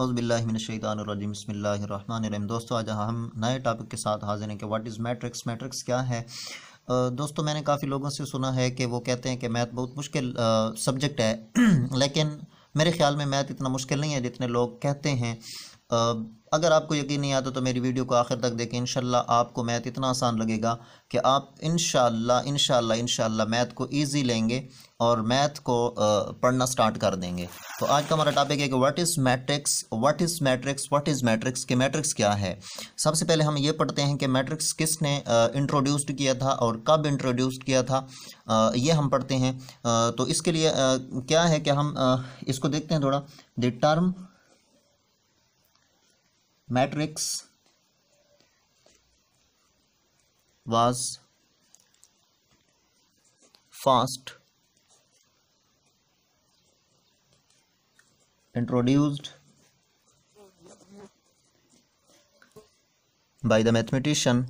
अज़बिल्लाशैतानरजीम बसमीम दोस्तों आज हम नए टॉपिक के साथ हाजिर हैं कि व्हाट इज़ मैट्रिक्स मैट्रिक्स क्या है दोस्तों मैंने काफ़ी लोगों से सुना है कि वो कहते हैं कि मैथ बहुत मुश्किल सब्जेक्ट है लेकिन मेरे ख्याल में मैथ इतना मुश्किल नहीं है जितने लोग कहते हैं अगर आपको यकीन नहीं आता तो मेरी वीडियो को आखिर तक देखें इनशाला आपको मैथ इतना आसान लगेगा कि आप इन इनशाला इनशाला मैथ को ईजी लेंगे और मैथ को पढ़ना स्टार्ट कर देंगे तो आज का हमारा टॉपिक है कि what is matrix what is matrix what is matrix कि मैट्रिक्स क्या है सबसे पहले हम ये पढ़ते हैं कि मैट्रिक्स किसने इंट्रोड्यूस्ड किया था और कब इंट्रोड्यूस्ड किया था ये हम पढ़ते हैं तो इसके लिए क्या है कि हम इसको देखते हैं थोड़ा the term matrix was first introduced by the mathematician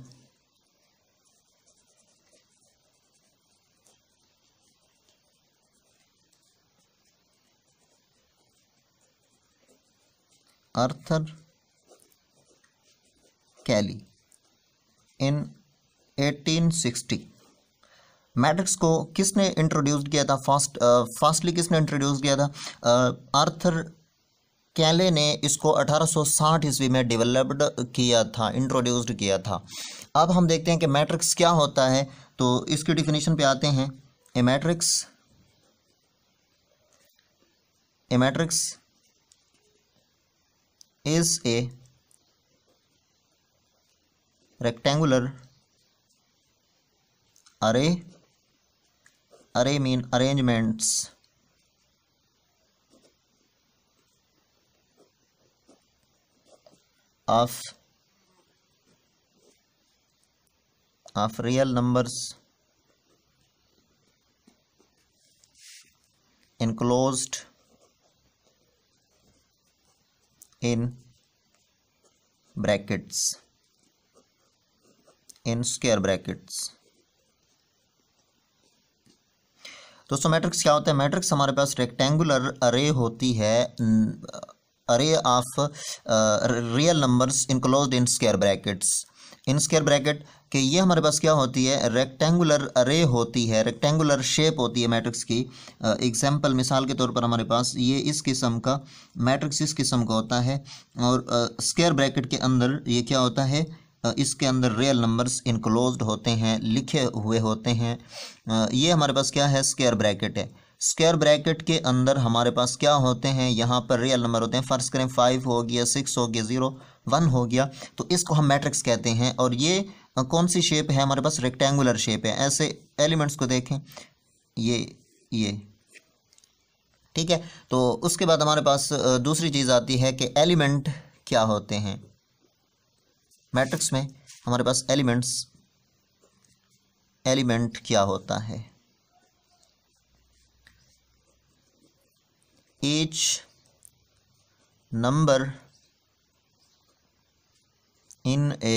Arthur Cayley in 1860 matrix को किसने इंट्रोड्यूस किया था फास्ट फास्टली uh, किसने इंट्रोड्यूस किया था uh, आर्थर कैले ने इसको 1860 ईस्वी में डेवलप्ड किया था इंट्रोड्यूस्ड किया था अब हम देखते हैं कि मैट्रिक्स क्या होता है तो इसकी डिफिनेशन पे आते हैं a matrix a matrix is a rectangular array array mean arrangements of of real numbers enclosed in brackets in square brackets दोस्तों मैट्रिक्स क्या होता है मैट्रिक्स हमारे पास रेक्टेंगुलर अरे होती है array of real numbers enclose in square brackets in square bracket कि ये हमारे पास क्या होती है रेक्टेंगुलर अरे होती है रेक्टेंगुलर शेप होती है मैट्रिक्स की एग्जाम्पल मिसाल के तौर पर हमारे पास ये इस किस्म का मैट्रिक्स इस किस्म का होता है और स्क्वायर ब्रैकेट के अंदर ये क्या होता है इसके अंदर रियल नंबर्स इनक्लोज होते हैं लिखे हुए होते हैं ये हमारे पास क्या है स्केयर ब्रैकेट है स्केयर ब्रैकेट के अंदर हमारे पास क्या होते हैं यहाँ पर रियल नंबर होते हैं फर्स्ट करें फाइव हो गया सिक्स हो गया ज़ीरो वन हो गया तो इसको हम मैट्रिक्स कहते हैं और ये कौन सी शेप है हमारे पास रेक्टेंगुलर शेप है ऐसे एलिमेंट्स को देखें ये ये ठीक है तो उसके बाद हमारे पास दूसरी चीज़ आती है कि एलिमेंट क्या होते हैं मैट्रिक्स में हमारे पास एलिमेंट्स एलिमेंट क्या होता है each number in a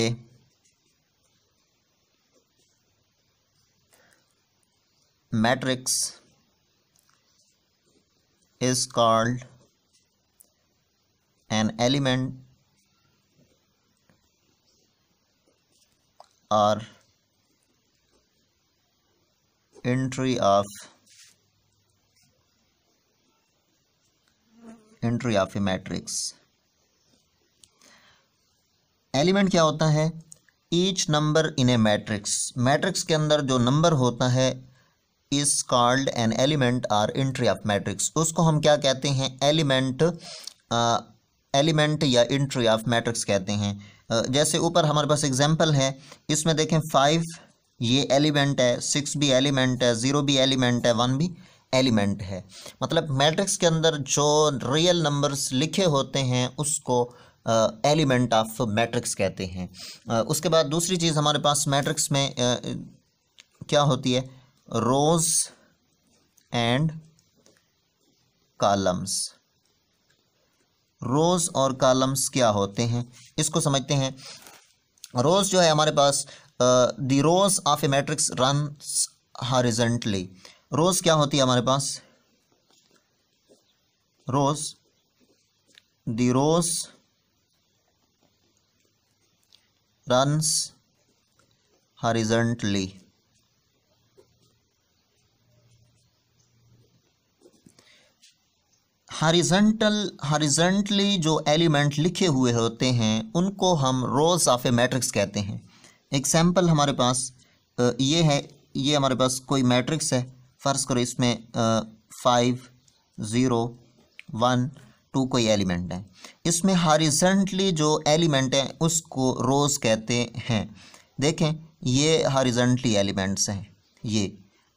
matrix is called an element are entry of entry of a matrix element क्या होता है each number in a matrix matrix के अंदर जो नंबर होता है is called an element are entry of matrix उसको हम क्या कहते हैं एलिमेंट एलिमेंट uh, या एंट्री ऑफ मैट्रिक्स कहते हैं जैसे ऊपर हमारे पास एग्जाम्पल है इसमें देखें फाइव ये एलिमेंट है सिक्स भी एलिमेंट है ज़ीरो भी एलिमेंट है वन भी एलिमेंट है मतलब मैट्रिक्स के अंदर जो रियल नंबर्स लिखे होते हैं उसको एलिमेंट ऑफ मैट्रिक्स कहते हैं uh, उसके बाद दूसरी चीज़ हमारे पास मैट्रिक्स में uh, क्या होती है रोज़ एंड कॉलम्स रोज़ और कॉलम्स क्या होते हैं इसको समझते हैं रोज़ जो है हमारे पास the rows of a matrix run horizontally rows क्या होती है हमारे पास rows the rows runs horizontally horizontal horizontally जो एलिमेंट लिखे हुए होते हैं उनको हम रोज ऑफ ए मैट्रिक्स कहते हैं एग्जाम्पल हमारे पास ये है ये हमारे पास कोई मैट्रिक्स है फ़र्ज़ करो इसमें फाइव ज़ीरो वन टू कोई एलिमेंट है इसमें हॉरिजेंटली जो एलिमेंट हैं उसको रोज़ कहते हैं देखें ये हॉरिजेंटली एलिमेंट्स हैं ये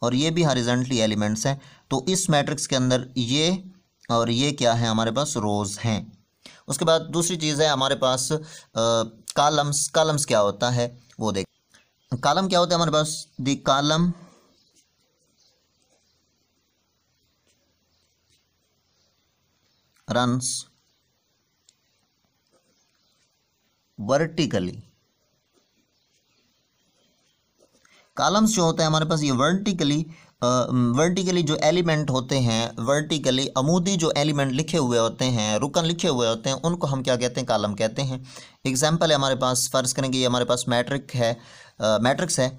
और ये भी हॉरिजेंटली एलिमेंट्स हैं तो इस मैट्रिक्स के अंदर ये और ये क्या है हमारे पास रोज़ हैं उसके बाद दूसरी चीज़ है हमारे पास कालम्स कालम्स क्या होता है वो देख कालम क्या होता है हमारे पास the column runs vertically columns जो होता है हमारे पास ये वर्टिकली वर्टिकली जो एलिमेंट होते हैं वर्टिकली अमूदी जो एलिमेंट लिखे हुए होते हैं रुकन लिखे हुए होते हैं उनको हम क्या कहते हैं कालम कहते हैं एग्जाम्पल है हमारे पास फ़र्ज़ करेंगे ये हमारे पास मैट्रिक है मैट्रिक्स है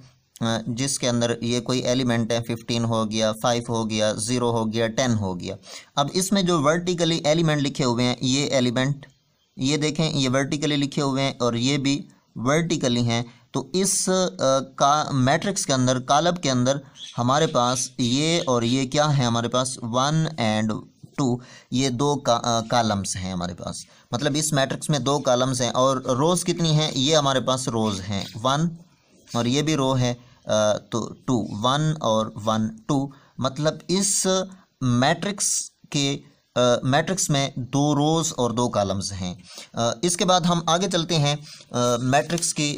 जिसके अंदर ये कोई एलिमेंट है फिफ्टीन हो गया फाइव हो गया ज़ीरो हो गया टेन हो गया अब इसमें जो वर्टिकली एलिमेंट लिखे हुए हैं ये एलिमेंट ये देखें ये वर्टिकली लिखे हुए हैं और ये भी वर्टिकली हैं तो इस का मैट्रिक्स के अंदर कालब के अंदर हमारे पास ये और ये क्या है हमारे पास वन एंड टू ये दो कालम्स हैं हमारे पास मतलब इस मैट्रिक्स में दो कालम्स हैं और रोज़ कितनी हैं ये हमारे पास रोज़ हैं वन और ये भी रो है तो टू वन और वन टू मतलब इस मैट्रिक्स के मैट्रिक्स में दो रोज़ और दो कॉलम्स हैं इसके बाद हम आगे चलते हैं मैट्रिक्स की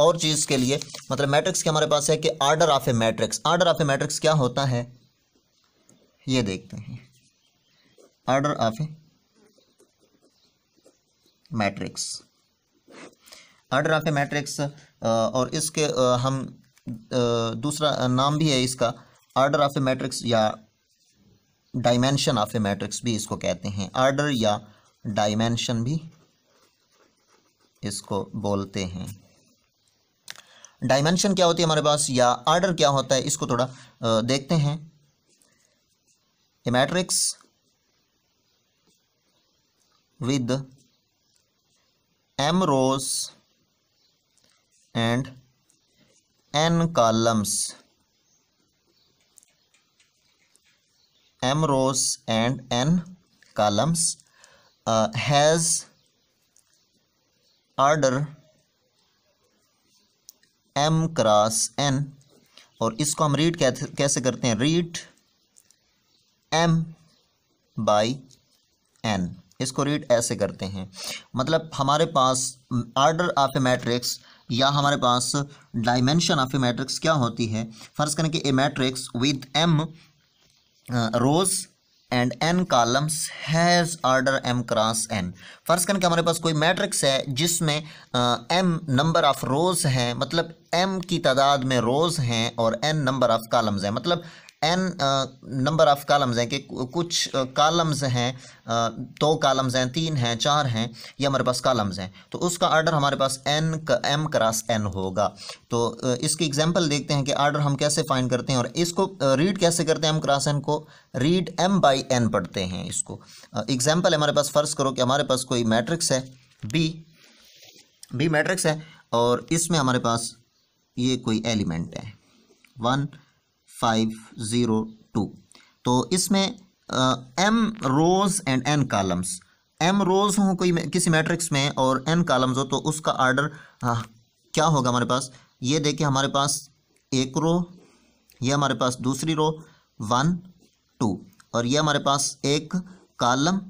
और चीज़ के लिए मतलब मैट्रिक्स के हमारे पास है कि order of a matrix order of a matrix क्या होता है ये देखते हैं order of a matrix order of a matrix और इसके हम दूसरा नाम भी है इसका आर्डर ऑफ ए मैट्रिक्स या डायमेंशन ऑफ ए मैट्रिक्स भी इसको कहते हैं आर्डर या डायमेंशन भी इसको बोलते हैं डायमेंशन क्या होती है हमारे पास या आर्डर क्या होता है इसको थोड़ा देखते हैं a matrix with m rows and n columns m rows and n columns has order m cross n और इसको हम रीड कैसे करते हैं रीड एम बाई एन इसको रीड ऐसे करते हैं मतलब हमारे पास आर्डर ऑफ ए मैट्रिक्स या हमारे पास डायमेंशन ऑफ ए मैट्रिक्स क्या होती है फ़र्ज़ करें कि a matrix with m rows and n columns has order m cross N फ़र्ज़ करें के हमारे पास कोई मैट्रिक्स है जिसमें एम नंबर ऑफ़ रोज़ हैं मतलब एम की तादाद में रोज़ हैं और एन नंबर ऑफ़ कॉलम्स हैं मतलब एन नंबर ऑफ़ कॉलम्स हैं कि कुछ कालम्स uh, हैं uh, दो कॉलम्स हैं तीन हैं चार हैं ये हमारे पास कॉलम्स हैं तो उसका आर्डर हमारे पास एन एम क्रॉस एन होगा तो uh, इसकी एग्जांपल देखते हैं कि आर्डर हम कैसे फाइंड करते हैं और इसको रीड कैसे करते हैं एम क्रॉस एन को रीड एम बाई एन पढ़ते हैं इसको एग्जाम्पल हमारे पास फ़र्ज़ करो कि हमारे पास कोई मैट्रिक्स है बी बी मैट्रिक्स है और इसमें हमारे पास ये कोई एलिमेंट है वन फाइव ज़ीरो टू तो इसमें m rows and n columns m rows हों कोई किसी मैट्रिक्स में और एन कॉलम्स हो तो उसका आर्डर हाँ, क्या होगा हमारे पास ये देखिए हमारे पास एक रो ये हमारे पास दूसरी रो वन टू और ये हमारे पास एक कॉलम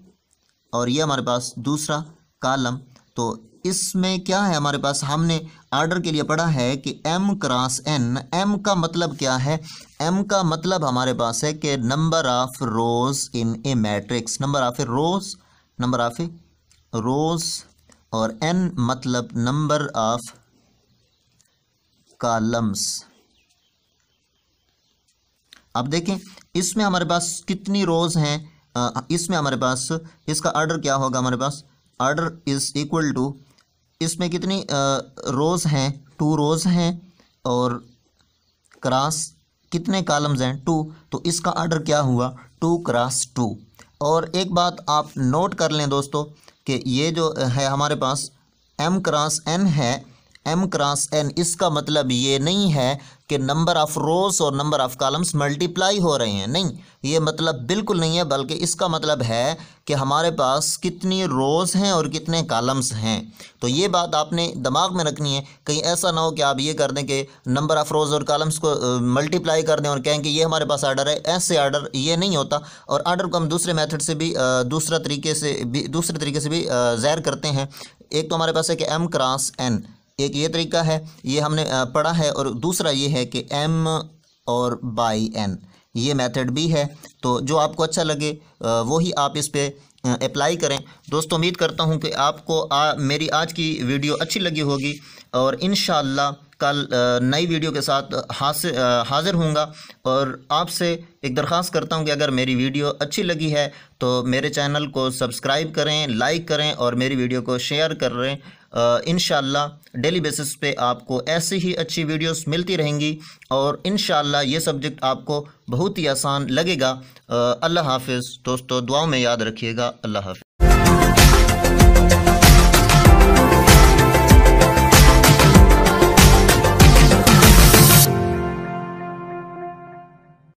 और ये हमारे पास दूसरा कॉलम तो इसमें क्या है हमारे पास हमने आर्डर के लिए पढ़ा है कि m क्रॉस n m का मतलब क्या है m का मतलब हमारे पास है कि number of rows in a matrix number of a rows number of a rows और n मतलब नंबर ऑफ कॉलम्स अब देखें इसमें हमारे पास कितनी रोज हैं इसमें हमारे पास इसका आर्डर क्या होगा हमारे पास आर्डर इज़ इक्वल टू इसमें कितनी रोज़ हैं टू रोज़ हैं और क्रास कितने कालम्स हैं टू तो इसका आर्डर क्या हुआ टू क्रास टू और एक बात आप नोट कर लें दोस्तों कि ये जो है हमारे पास एम क्रास एन है एम क्रॉस एन इसका मतलब ये नहीं है कि नंबर ऑफ़ रोज़ और नंबर ऑफ़ कॉलम्स मल्टीप्लाई हो रहे हैं नहीं ये मतलब बिल्कुल नहीं है बल्कि इसका मतलब है कि हमारे पास कितनी रोज़ हैं और कितने कॉलम्स हैं तो ये बात आपने दिमाग में रखनी है कहीं ऐसा ना हो कि आप ये कर दें कि नंबर ऑफ़ रोज़ और कॉलम्स को मल्टीप्लाई कर दें और कहें कि ये हमारे पास आर्डर है ऐसे आर्डर ये नहीं होता और आर्डर को हम दूसरे मैथड से भी दूसरा तरीके से भी दूसरे तरीके से भी ज़ाहिर करते हैं एक तो हमारे पास है कि एम क्रॉस एन एक ये तरीका है ये हमने पढ़ा है और दूसरा ये है कि एम और बाई एन ये मेथड भी है तो जो आपको अच्छा लगे वो ही आप इस पर अप्लाई करें दोस्तों उम्मीद करता हूँ कि आपको आ, मेरी आज की वीडियो अच्छी लगी होगी और इन कल नई वीडियो के साथ हाजिर होऊंगा और आपसे एक दरख्वास्त करता हूँ कि अगर मेरी वीडियो अच्छी लगी है तो मेरे चैनल को सब्सक्राइब करें लाइक करें और मेरी वीडियो को शेयर करें इन डेली बेसिस पे आपको ऐसी ही अच्छी वीडियोस मिलती रहेंगी और इन ये सब्जेक्ट आपको बहुत ही आसान लगेगा अल्लाह हाफिज़ दोस्तों दुआओं में याद रखिएगा अल्लाह हाफिज़